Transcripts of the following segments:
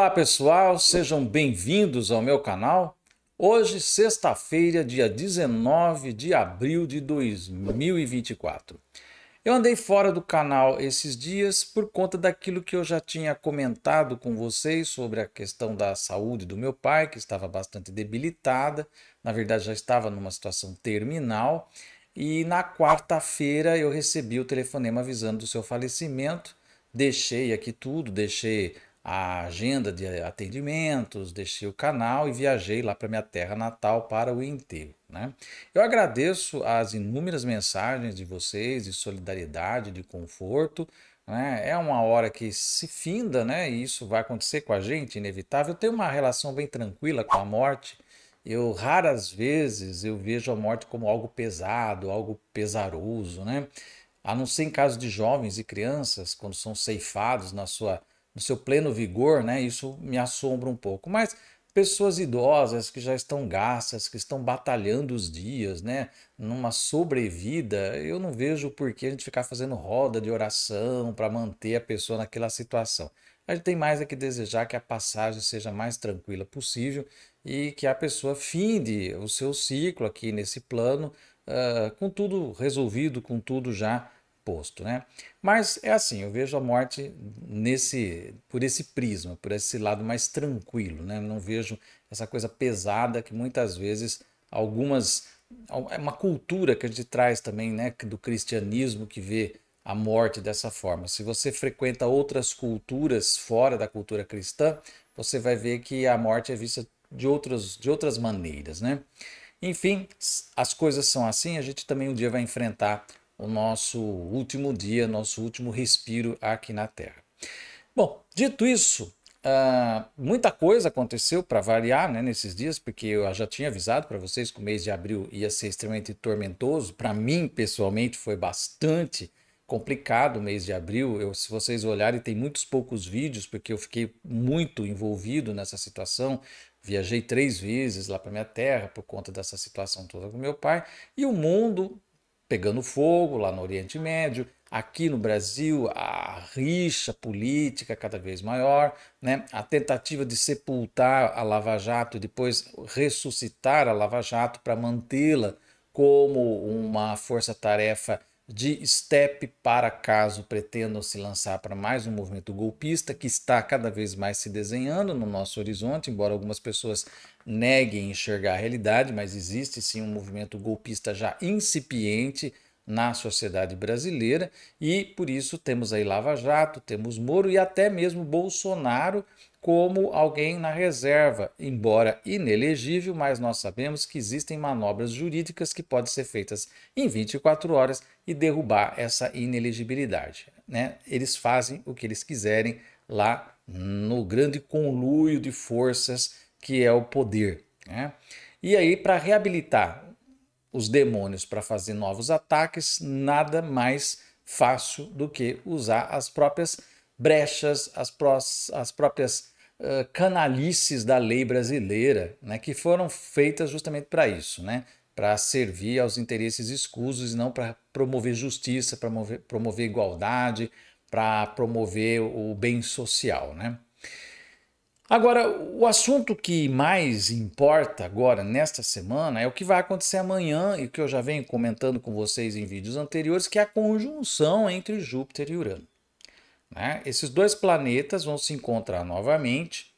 Olá pessoal, sejam bem-vindos ao meu canal. Hoje, sexta-feira, dia 19 de abril de 2024. Eu andei fora do canal esses dias por conta daquilo que eu já tinha comentado com vocês sobre a questão da saúde do meu pai, que estava bastante debilitada, na verdade já estava numa situação terminal, e na quarta-feira eu recebi o telefonema avisando do seu falecimento. Deixei aqui tudo, deixei a agenda de atendimentos, deixei o canal e viajei lá para minha terra natal para o enterro. Né? Eu agradeço as inúmeras mensagens de vocês de solidariedade, de conforto. Né? É uma hora que se finda, né? e isso vai acontecer com a gente, inevitável. Eu tenho uma relação bem tranquila com a morte. Eu raras vezes eu vejo a morte como algo pesado, algo pesaroso, né? A não ser em caso de jovens e crianças, quando são ceifados na sua no seu pleno vigor, né? Isso me assombra um pouco. Mas pessoas idosas que já estão gastas, que estão batalhando os dias, né? Numa sobrevida, eu não vejo por que a gente ficar fazendo roda de oração para manter a pessoa naquela situação. A gente tem mais é que desejar que a passagem seja mais tranquila possível e que a pessoa finde o seu ciclo aqui nesse plano, uh, com tudo resolvido, com tudo já né? Mas é assim, eu vejo a morte nesse, por esse prisma, por esse lado mais tranquilo, né? Não vejo essa coisa pesada que muitas vezes algumas é uma cultura que a gente traz também, né, do cristianismo que vê a morte dessa forma. Se você frequenta outras culturas fora da cultura cristã, você vai ver que a morte é vista de outras de outras maneiras, né? Enfim, as coisas são assim, a gente também um dia vai enfrentar o nosso último dia, nosso último respiro aqui na Terra. Bom, dito isso, Uh, muita coisa aconteceu para variar né, nesses dias, porque eu já tinha avisado para vocês que o mês de abril ia ser extremamente tormentoso. Para mim, pessoalmente, foi bastante complicado o mês de abril. Eu, se vocês olharem, tem muitos poucos vídeos, porque eu fiquei muito envolvido nessa situação. Viajei três vezes lá para minha terra por conta dessa situação toda com meu pai. E o mundo pegando fogo lá no Oriente Médio, aqui no Brasil a rixa política cada vez maior, né? a tentativa de sepultar a Lava Jato e depois ressuscitar a Lava Jato para mantê-la como uma força-tarefa de STEP para caso pretendam se lançar para mais um movimento golpista que está cada vez mais se desenhando no nosso horizonte, embora algumas pessoas neguem enxergar a realidade, mas existe sim um movimento golpista já incipiente na sociedade brasileira e por isso temos aí Lava Jato, temos Moro e até mesmo Bolsonaro como alguém na reserva, embora inelegível, mas nós sabemos que existem manobras jurídicas que podem ser feitas em 24 horas e derrubar essa inelegibilidade. Né? Eles fazem o que eles quiserem lá no grande conluio de forças que é o poder. Né? E aí, para reabilitar os demônios para fazer novos ataques, nada mais fácil do que usar as próprias brechas, as, prós, as próprias canalices da lei brasileira, né, que foram feitas justamente para isso, né, para servir aos interesses escusos e não para promover justiça, para promover, promover igualdade, para promover o bem social. Né. Agora, o assunto que mais importa agora nesta semana é o que vai acontecer amanhã e que eu já venho comentando com vocês em vídeos anteriores, que é a conjunção entre Júpiter e Urano. Né? Esses dois planetas vão se encontrar novamente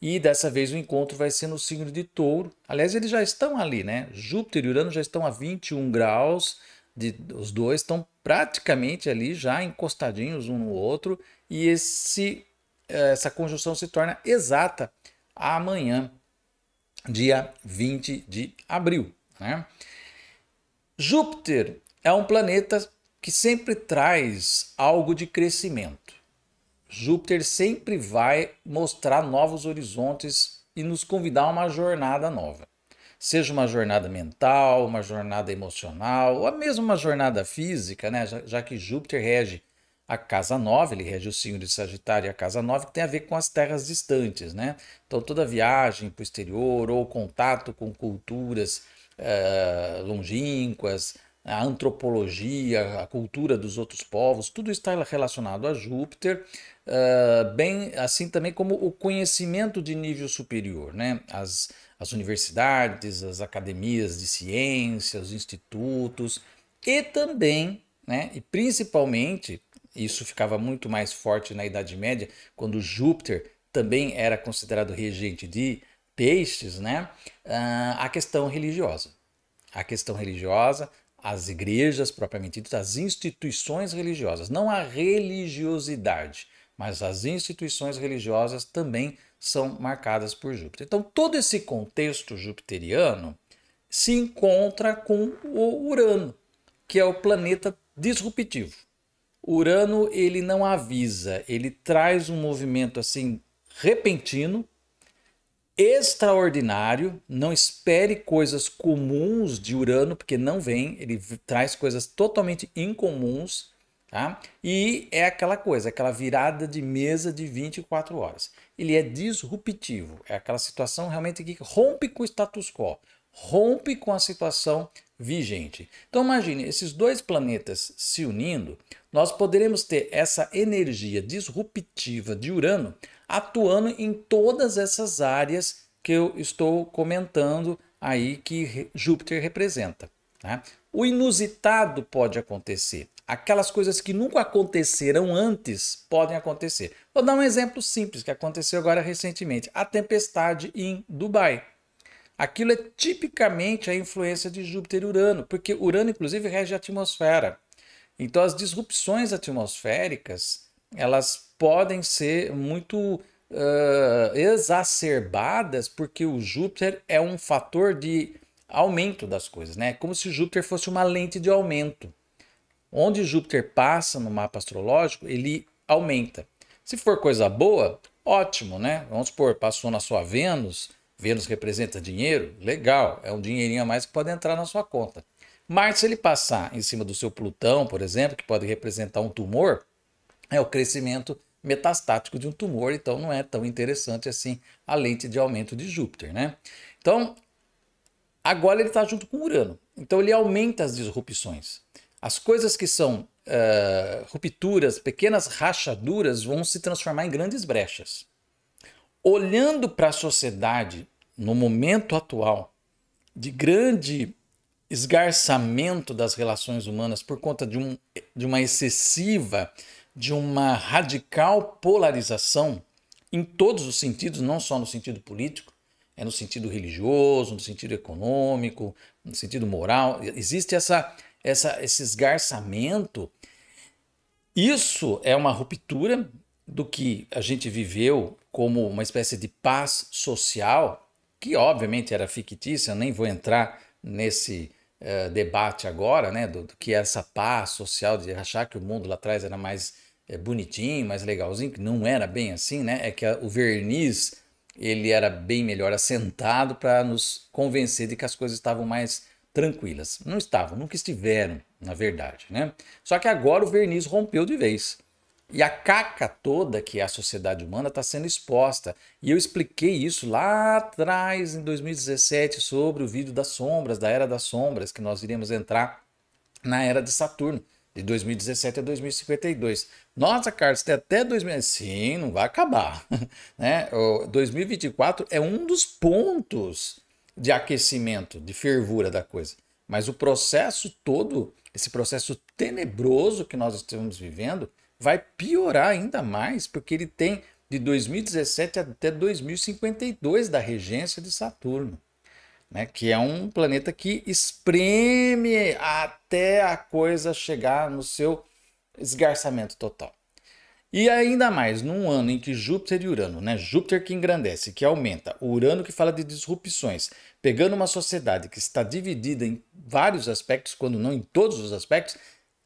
e dessa vez o encontro vai ser no signo de Touro. Aliás, eles já estão ali, né? Júpiter e Urano já estão a 21 graus, de, os dois estão praticamente ali já encostadinhos um no outro e esse, essa conjunção se torna exata amanhã, dia 20 de abril. Né? Júpiter é um planeta que sempre traz algo de crescimento. Júpiter sempre vai mostrar novos horizontes e nos convidar a uma jornada nova. Seja uma jornada mental, uma jornada emocional, ou mesmo uma jornada física, né? já, já que Júpiter rege a casa 9, ele rege o signo de Sagitário e a casa 9, que tem a ver com as terras distantes, né? Então, toda viagem para o exterior ou contato com culturas uh, longínquas, a antropologia, a cultura dos outros povos, tudo está relacionado a Júpiter, uh, bem assim também como o conhecimento de nível superior, né? As, as universidades, as academias de ciência, os institutos e também, né? E principalmente, isso ficava muito mais forte na Idade Média, quando Júpiter também era considerado regente de peixes, né? Uh, a questão religiosa. A questão religiosa, as igrejas propriamente ditas, as instituições religiosas, não a religiosidade, mas as instituições religiosas também são marcadas por Júpiter. Então, todo esse contexto jupiteriano se encontra com o Urano, que é o planeta disruptivo. Urano ele não avisa, ele traz um movimento assim repentino, extraordinário, não espere coisas comuns de Urano, porque não vem, ele traz coisas totalmente incomuns, tá? E é aquela coisa, aquela virada de mesa de 24 horas. Ele é disruptivo, é aquela situação realmente que rompe com o status quo, rompe com a situação vigente. Então imagine esses dois planetas se unindo, nós poderemos ter essa energia disruptiva de Urano atuando em todas essas áreas que eu estou comentando aí que Júpiter representa. Né? O inusitado pode acontecer. Aquelas coisas que nunca aconteceram antes podem acontecer. Vou dar um exemplo simples que aconteceu agora recentemente: a tempestade em Dubai. Aquilo é tipicamente a influência de Júpiter e Urano, porque Urano, inclusive, rege a atmosfera. Então, as disrupções atmosféricas elas podem ser muito uh, exacerbadas porque o Júpiter é um fator de aumento das coisas, né? Como se Júpiter fosse uma lente de aumento. Onde Júpiter passa no mapa astrológico, ele aumenta. Se for coisa boa, ótimo, né? Vamos supor, passou na sua Vênus, Vênus representa dinheiro, legal, é um dinheirinho a mais que pode entrar na sua conta. Mas se ele passar em cima do seu Plutão, por exemplo, que pode representar um tumor, é o crescimento metastático de um tumor, então não é tão interessante assim a lente de aumento de Júpiter, né? Então, agora ele está junto com Urano, então ele aumenta as disrupções. As coisas que são uh, rupturas, pequenas rachaduras, vão se transformar em grandes brechas. Olhando para a sociedade no momento atual, de grande esgarçamento das relações humanas por conta de, um, de uma excessiva de uma radical polarização em todos os sentidos, não só no sentido político, é no sentido religioso, no sentido econômico, no sentido moral. Existe essa, essa, esse esgarçamento. Isso é uma ruptura do que a gente viveu como uma espécie de paz social, que obviamente era fictícia, nem vou entrar nesse uh, debate agora, né, do, do, que é essa paz social, de achar que o mundo lá atrás era mais é, bonitinho, mais legalzinho, que não era bem assim, né? É que a, o verniz ele era bem melhor assentado para nos convencer de que as coisas estavam mais tranquilas. Não estavam, nunca estiveram, na verdade, né? Só que agora o verniz rompeu de vez. E a caca toda que é a sociedade humana está sendo exposta. E eu expliquei isso lá atrás, em 2017, sobre o vídeo das sombras, da Era das Sombras, que nós iríamos entrar na Era de Saturno de 2017 a 2052. Nossa, Carlos, tem até 2000. Sim, não vai acabar. né? O 2024 é um dos pontos de aquecimento, de fervura da coisa. Mas o processo todo, esse processo tenebroso que nós estamos vivendo, vai piorar ainda mais, porque ele tem de 2017 até 2052 da regência de Saturno né? Que é um planeta que espreme até a coisa chegar no seu esgarçamento total. E ainda mais num ano em que Júpiter e Urano, né? Júpiter que engrandece, que aumenta, o Urano que fala de disrupções, pegando uma sociedade que está dividida em vários aspectos, quando não em todos os aspectos,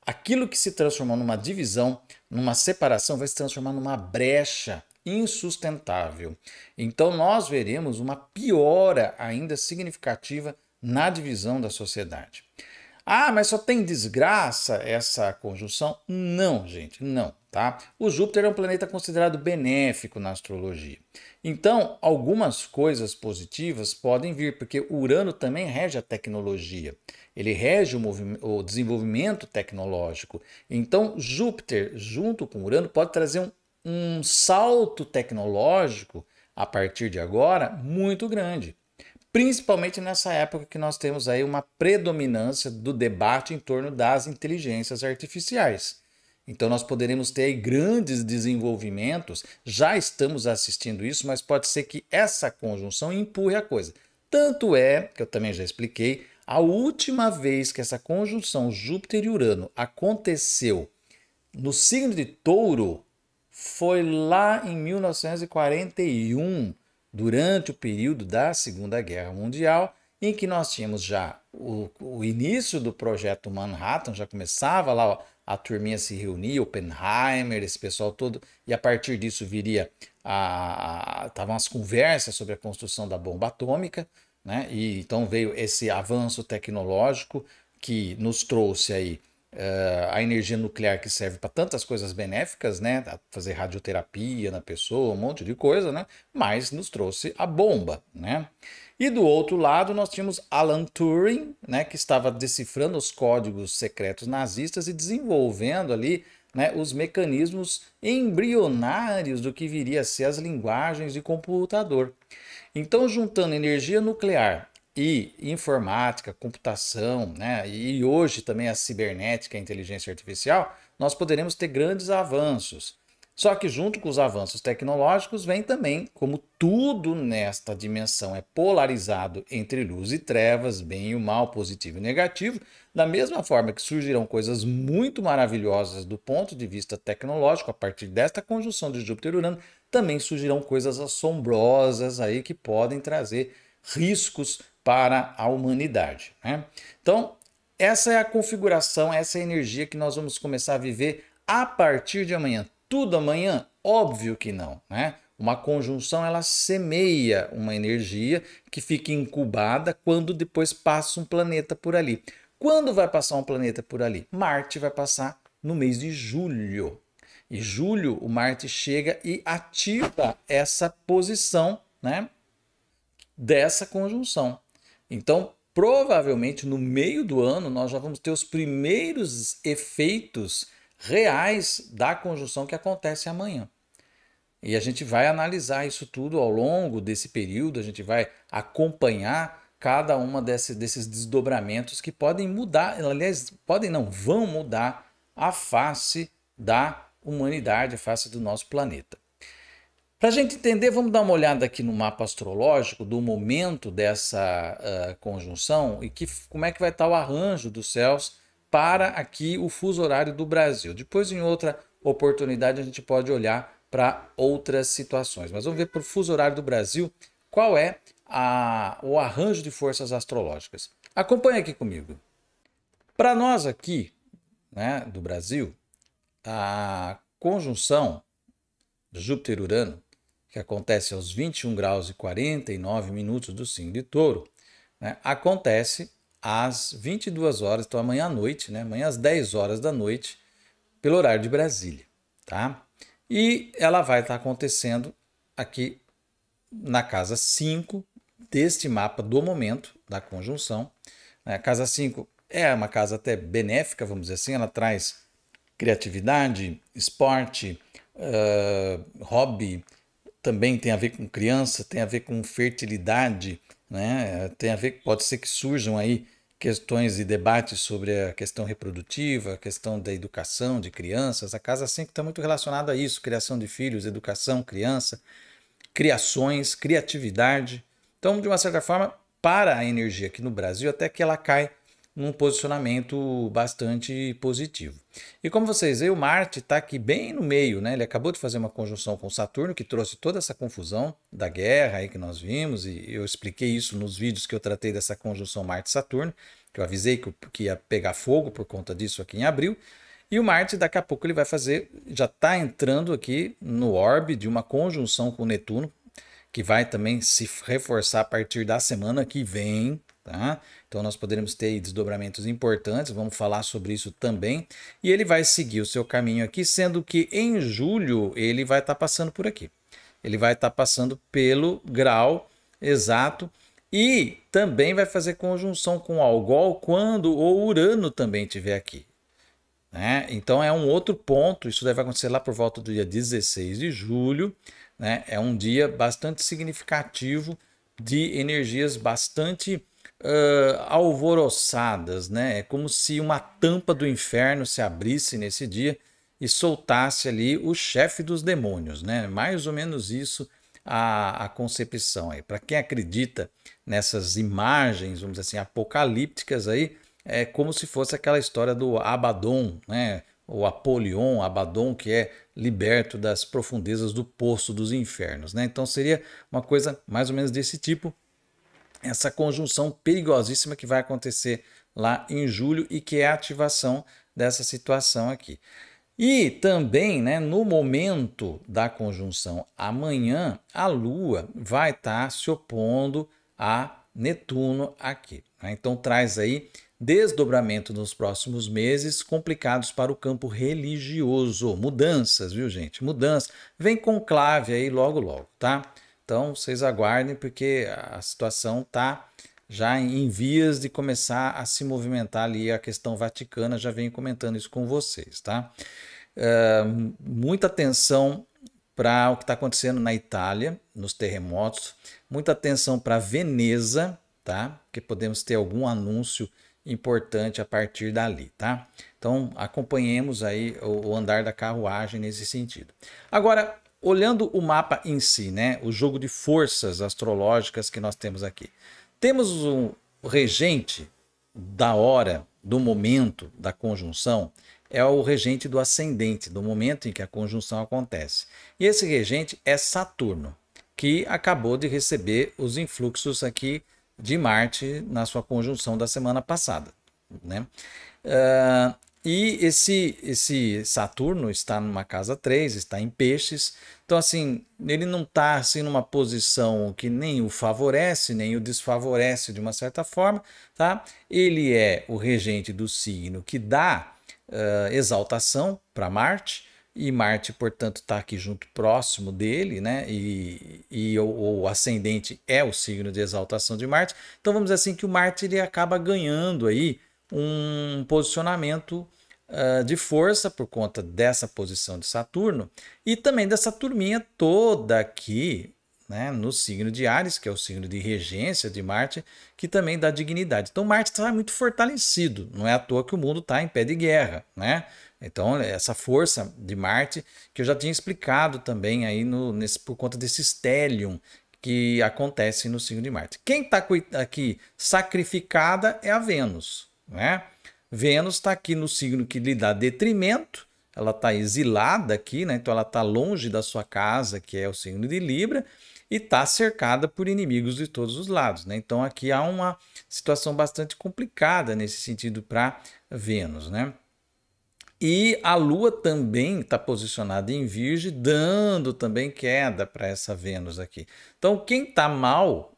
aquilo que se transformou numa divisão, numa separação, vai se transformar numa brecha insustentável. Então, nós veremos uma piora ainda significativa na divisão da sociedade. Ah, mas só tem desgraça essa conjunção? Não, gente, não, tá? O Júpiter é um planeta considerado benéfico na astrologia. Então, algumas coisas positivas podem vir, porque Urano também rege a tecnologia. Ele rege o, o desenvolvimento tecnológico. Então, Júpiter junto com Urano pode trazer um um salto tecnológico a partir de agora muito grande, principalmente nessa época que nós temos aí uma predominância do debate em torno das inteligências artificiais. Então nós poderemos ter grandes desenvolvimentos, já estamos assistindo isso, mas pode ser que essa conjunção empurre a coisa. Tanto é, que eu também já expliquei, a última vez que essa conjunção Júpiter e Urano aconteceu no signo de Touro, foi lá em 1941, durante o período da Segunda Guerra Mundial, em que nós tínhamos já o, o início do projeto Manhattan, já começava lá a turminha se reunir, Oppenheimer, esse pessoal todo, e a partir disso viria a, estavam as conversas sobre a construção da bomba atômica, né? E então veio esse avanço tecnológico que nos trouxe aí Uh, a energia nuclear que serve para tantas coisas benéficas, né? Fazer radioterapia na pessoa, um monte de coisa, né? Mas nos trouxe a bomba, né? E do outro lado, nós tínhamos Alan Turing, né? Que estava decifrando os códigos secretos nazistas e desenvolvendo ali né, os mecanismos embrionários do que viria a ser as linguagens de computador. Então, juntando energia nuclear, e informática, computação, né? e hoje também a cibernética, a inteligência artificial, nós poderemos ter grandes avanços. Só que junto com os avanços tecnológicos vem também, como tudo nesta dimensão é polarizado entre luz e trevas, bem e mal, positivo e negativo, da mesma forma que surgirão coisas muito maravilhosas do ponto de vista tecnológico a partir desta conjunção de Júpiter e Urano, também surgirão coisas assombrosas aí que podem trazer riscos para a humanidade. Né? Então, essa é a configuração, essa é a energia que nós vamos começar a viver a partir de amanhã. Tudo amanhã? Óbvio que não. Né? Uma conjunção ela semeia uma energia que fica incubada quando depois passa um planeta por ali. Quando vai passar um planeta por ali? Marte vai passar no mês de julho. E julho, o Marte chega e ativa essa posição né, dessa conjunção. Então, provavelmente no meio do ano, nós já vamos ter os primeiros efeitos reais da conjunção que acontece amanhã. E a gente vai analisar isso tudo ao longo desse período, a gente vai acompanhar cada uma desse, desses desdobramentos que podem mudar, aliás, podem não, vão mudar a face da humanidade, a face do nosso planeta. Para a gente entender, vamos dar uma olhada aqui no mapa astrológico do momento dessa uh, conjunção e que, como é que vai estar tá o arranjo dos céus para aqui o fuso horário do Brasil. Depois, em outra oportunidade, a gente pode olhar para outras situações. Mas vamos ver para o fuso horário do Brasil qual é a, o arranjo de forças astrológicas. Acompanhe aqui comigo. Para nós aqui, né, do Brasil, a conjunção Júpiter-Urano que acontece aos 21 graus e 49 minutos do signo de touro, né, acontece às 22 horas, então amanhã à noite, né, amanhã às 10 horas da noite, pelo horário de Brasília. Tá? E ela vai estar tá acontecendo aqui na casa 5 deste mapa do momento da conjunção. A né? casa 5 é uma casa até benéfica, vamos dizer assim, ela traz criatividade, esporte, uh, hobby, também tem a ver com criança, tem a ver com fertilidade, né? Tem a ver, pode ser que surjam aí questões e debates sobre a questão reprodutiva, a questão da educação de crianças. A casa 5 está muito relacionada a isso: criação de filhos, educação, criança, criações, criatividade. Então, de uma certa forma, para a energia aqui no Brasil, até que ela cai num posicionamento bastante positivo. E como vocês veem, o Marte está aqui bem no meio, né? Ele acabou de fazer uma conjunção com Saturno, que trouxe toda essa confusão da guerra aí que nós vimos, e eu expliquei isso nos vídeos que eu tratei dessa conjunção Marte-Saturno, que eu avisei que, que ia pegar fogo por conta disso aqui em abril. E o Marte, daqui a pouco, ele vai fazer, já está entrando aqui no orbe de uma conjunção com Netuno, que vai também se reforçar a partir da semana que vem, tá? Então nós poderemos ter desdobramentos importantes, vamos falar sobre isso também. E ele vai seguir o seu caminho aqui, sendo que em julho ele vai estar tá passando por aqui. Ele vai estar tá passando pelo grau exato e também vai fazer conjunção com Algol quando o Urano também estiver aqui. Né? Então é um outro ponto, isso deve acontecer lá por volta do dia 16 de julho. Né? É um dia bastante significativo de energias bastante uh, alvoroçadas, né? É como se uma tampa do inferno se abrisse nesse dia e soltasse ali o chefe dos demônios, né? Mais ou menos isso a, a concepção aí. Para quem acredita nessas imagens, vamos dizer assim, apocalípticas aí, é como se fosse aquela história do Abaddon, né? O Apolion, Abaddon, que é liberto das profundezas do poço dos infernos, né? Então seria uma coisa mais ou menos desse tipo essa conjunção perigosíssima que vai acontecer lá em julho e que é a ativação dessa situação aqui. E também, né, no momento da conjunção amanhã, a Lua vai estar tá se opondo a Netuno aqui. Né? Então traz aí desdobramento nos próximos meses complicados para o campo religioso. Mudanças, viu, gente? Mudanças. Vem conclave aí logo, logo, tá? Então vocês aguardem porque a situação está já em vias de começar a se movimentar ali a questão vaticana, já vem comentando isso com vocês, tá? É, muita atenção para o que está acontecendo na Itália, nos terremotos, muita atenção para Veneza, tá? Porque podemos ter algum anúncio importante a partir dali, tá? Então acompanhemos aí o, o andar da carruagem nesse sentido. Agora, olhando o mapa em si, né, o jogo de forças astrológicas que nós temos aqui. Temos um regente da hora, do momento da conjunção, é o regente do ascendente, do momento em que a conjunção acontece. E esse regente é Saturno, que acabou de receber os influxos aqui de Marte na sua conjunção da semana passada. Né? Uh, e esse, esse Saturno está numa casa 3, está em peixes, então, assim, ele não está assim, numa posição que nem o favorece, nem o desfavorece de uma certa forma, tá? Ele é o regente do signo que dá uh, exaltação para Marte, e Marte, portanto, está aqui junto próximo dele, né? E, e o, o, ascendente é o signo de exaltação de Marte. Então vamos dizer assim que o Marte ele acaba ganhando aí um posicionamento ah, de força por conta dessa posição de Saturno e também dessa turminha toda aqui né, no signo de Ares, que é o signo de regência de Marte, que também dá dignidade. Então, Marte está muito fortalecido, não é à toa que o mundo está em pé de guerra. Né? Então, essa força de Marte, que eu já tinha explicado também aí no, nesse, por conta desse stellium que acontece no signo de Marte. Quem está aqui sacrificada é a Vênus. Né? Vênus está aqui no signo que lhe dá detrimento, ela está exilada aqui, né? então ela está longe da sua casa, que é o signo de Libra, e está cercada por inimigos de todos os lados. Né? Então aqui há uma situação bastante complicada nesse sentido para Vênus. Né? E a Lua também está posicionada em Virgem, dando também queda para essa Vênus aqui. Então quem está mal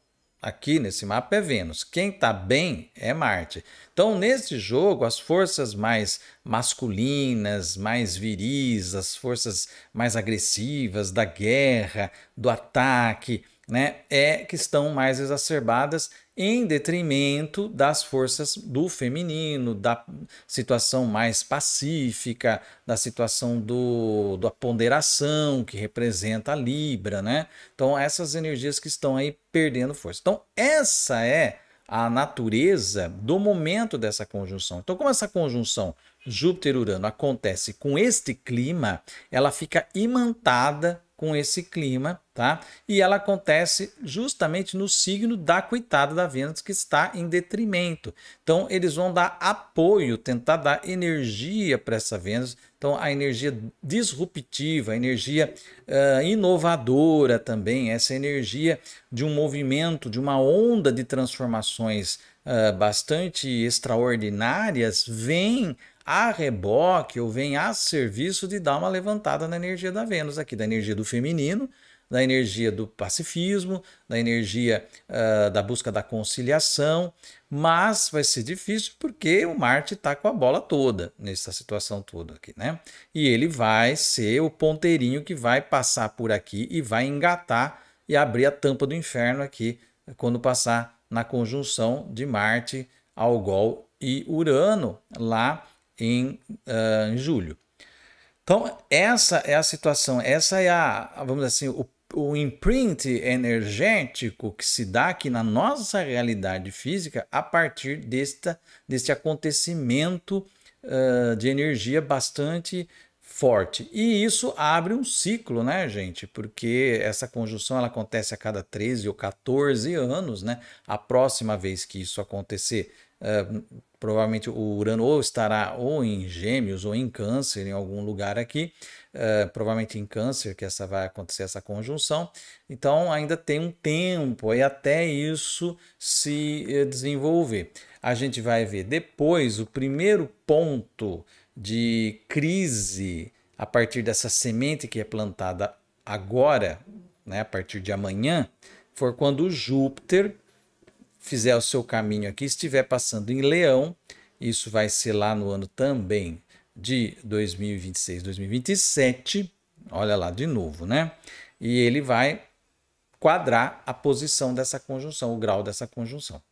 Aqui nesse mapa é Vênus. Quem está bem é Marte. Então, nesse jogo, as forças mais masculinas, mais viris, as forças mais agressivas da guerra, do ataque, né, é que estão mais exacerbadas em detrimento das forças do feminino, da situação mais pacífica, da situação do, da ponderação que representa a Libra, né? Então essas energias que estão aí perdendo força. Então essa é a natureza do momento dessa conjunção. Então como essa conjunção Júpiter-Urano acontece com este clima, ela fica imantada com esse clima, tá? E ela acontece justamente no signo da coitada da Vênus que está em detrimento. Então eles vão dar apoio, tentar dar energia para essa Vênus. Então a energia disruptiva, a energia uh, inovadora também, essa energia de um movimento, de uma onda de transformações uh, bastante extraordinárias, vem a reboque ou vem a serviço de dar uma levantada na energia da Vênus aqui, da energia do feminino, da energia do pacifismo, da energia uh, da busca da conciliação, mas vai ser difícil porque o Marte está com a bola toda nessa situação toda aqui, né? E ele vai ser o ponteirinho que vai passar por aqui e vai engatar e abrir a tampa do inferno aqui quando passar na conjunção de Marte, Algol e Urano lá em, uh, em julho. Então, essa é a situação, essa é a, vamos dizer assim, o, o imprint energético que se dá aqui na nossa realidade física a partir desta, deste acontecimento uh, de energia bastante forte. E isso abre um ciclo, né, gente? Porque essa conjunção ela acontece a cada 13 ou 14 anos, né? A próxima vez que isso acontecer ah, provavelmente o Urano ou estará ou em Gêmeos ou em Câncer, em algum lugar aqui, uh, provavelmente em Câncer, que essa vai acontecer essa conjunção. Então ainda tem um tempo aí até isso se eh, desenvolver. A gente vai ver depois o primeiro ponto de crise a partir dessa semente que é plantada agora, né, a partir de amanhã, for quando Júpiter fizer o seu caminho aqui, estiver passando em Leão, isso vai ser lá no ano também de 2026, 2027, olha lá de novo, né? E ele vai quadrar a posição dessa conjunção, o grau dessa conjunção,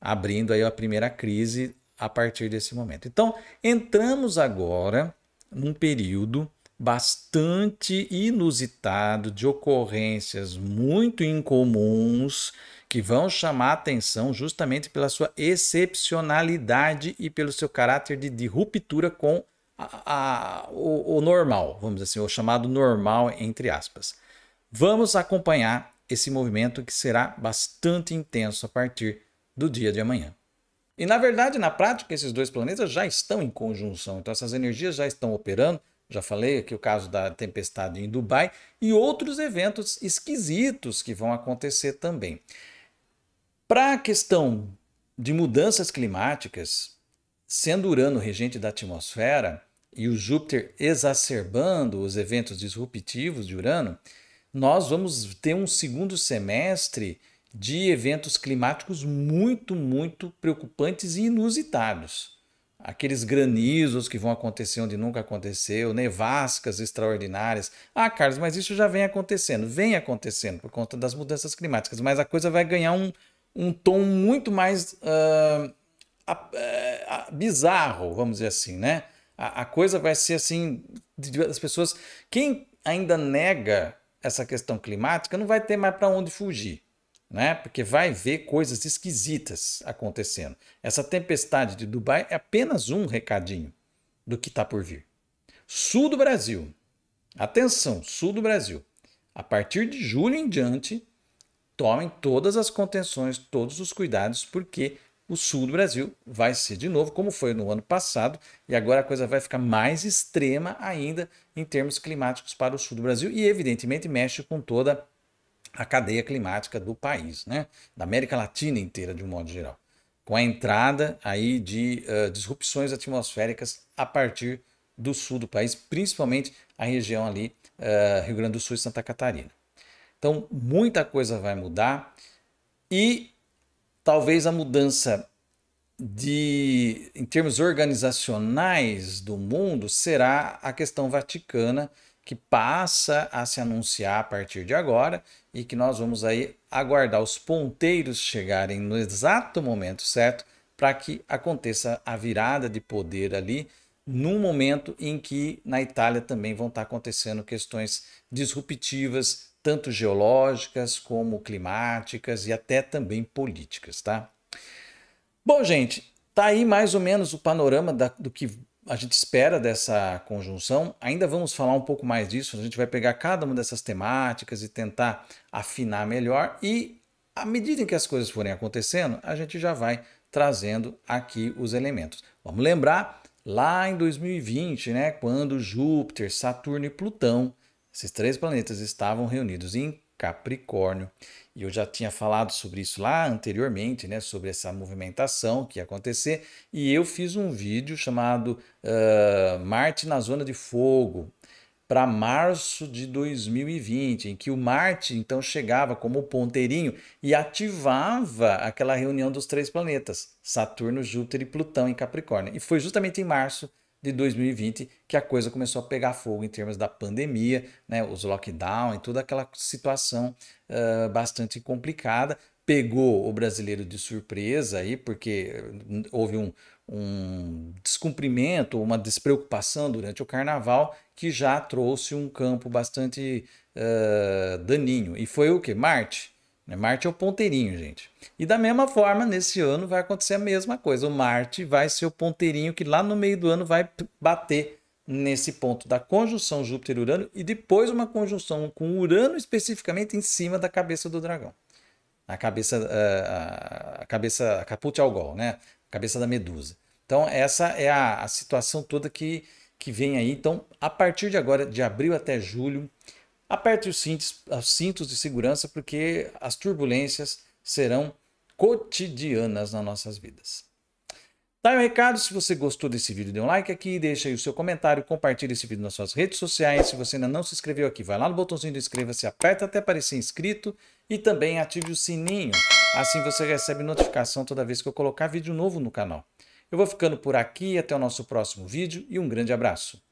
abrindo aí a primeira crise a partir desse momento. Então, entramos agora num período bastante inusitado de ocorrências muito incomuns que vão chamar atenção justamente pela sua excepcionalidade e pelo seu caráter de, de ruptura com a, a, o, o normal, vamos dizer assim, o chamado normal, entre aspas. Vamos acompanhar esse movimento que será bastante intenso a partir do dia de amanhã. E na verdade, na prática, esses dois planetas já estão em conjunção, então essas energias já estão operando. Já falei aqui o caso da tempestade em Dubai e outros eventos esquisitos que vão acontecer também. Para a questão de mudanças climáticas, sendo Urano regente da atmosfera e o Júpiter exacerbando os eventos disruptivos de Urano, nós vamos ter um segundo semestre de eventos climáticos muito, muito preocupantes e inusitados. Aqueles granizos que vão acontecer onde nunca aconteceu, nevascas extraordinárias. Ah, Carlos, mas isso já vem acontecendo, vem acontecendo por conta das mudanças climáticas, mas a coisa vai ganhar um, um tom muito mais uh, bizarro, vamos dizer assim, né? A, a coisa vai ser assim, as pessoas, quem ainda nega essa questão climática não vai ter mais para onde fugir. Né? Porque vai ver coisas esquisitas acontecendo. Essa tempestade de Dubai é apenas um recadinho do que está por vir. Sul do Brasil. Atenção, sul do Brasil. A partir de julho em diante, tomem todas as contenções, todos os cuidados, porque o sul do Brasil vai ser de novo, como foi no ano passado, e agora a coisa vai ficar mais extrema ainda em termos climáticos para o sul do Brasil, e evidentemente mexe com toda a cadeia climática do país, né? da América Latina inteira, de um modo geral, com a entrada aí de uh, disrupções atmosféricas a partir do sul do país, principalmente a região ali, uh, Rio Grande do Sul e Santa Catarina. Então, muita coisa vai mudar e talvez a mudança de em termos organizacionais do mundo será a questão vaticana que passa a se anunciar a partir de agora e que nós vamos aí aguardar os ponteiros chegarem no exato momento certo para que aconteça a virada de poder ali num momento em que na Itália também vão estar acontecendo questões disruptivas tanto geológicas como climáticas e até também políticas, tá? Bom, gente, tá aí mais ou menos o panorama da, do que a gente espera dessa conjunção. Ainda vamos falar um pouco mais disso, a gente vai pegar cada uma dessas temáticas e tentar afinar melhor e à medida em que as coisas forem acontecendo, a gente já vai trazendo aqui os elementos. Vamos lembrar lá em 2020, né, quando Júpiter, Saturno e Plutão esses três planetas estavam reunidos em Capricórnio. E eu já tinha falado sobre isso lá anteriormente, né, sobre essa movimentação que ia acontecer. E eu fiz um vídeo chamado uh, Marte na Zona de Fogo para março de 2020, em que o Marte então chegava como ponteirinho e ativava aquela reunião dos três planetas, Saturno, Júpiter e Plutão em Capricórnio. E foi justamente em março de 2020 que a coisa começou a pegar fogo em termos da pandemia, né, os lockdown e toda aquela situação uh, bastante complicada. Pegou o brasileiro de surpresa aí, porque houve um, um descumprimento, uma despreocupação durante o carnaval que já trouxe um campo bastante uh, daninho. E foi o que? Marte? Né? Marte é o ponteirinho, gente. E da mesma forma, nesse ano vai acontecer a mesma coisa. O Marte vai ser o ponteirinho que lá no meio do ano vai bater nesse ponto da conjunção Júpiter-Urano e depois uma conjunção com Urano especificamente em cima da cabeça do dragão. A cabeça, eh, a, cabeça, a caput algol, né? A cabeça da medusa. Então, essa é a, a situação toda que, que vem aí. Então, a partir de agora, de abril até julho, Aperte os cintos, os cintos de segurança, porque as turbulências serão cotidianas nas nossas vidas. Tá o um recado, se você gostou desse vídeo, dê um like aqui, deixa aí o seu comentário, compartilha esse vídeo nas suas redes sociais. Se você ainda não se inscreveu aqui, vai lá no botãozinho do inscreva-se, aperta até aparecer inscrito e também ative o sininho. Assim você recebe notificação toda vez que eu colocar vídeo novo no canal. Eu vou ficando por aqui, até o nosso próximo vídeo e um grande abraço.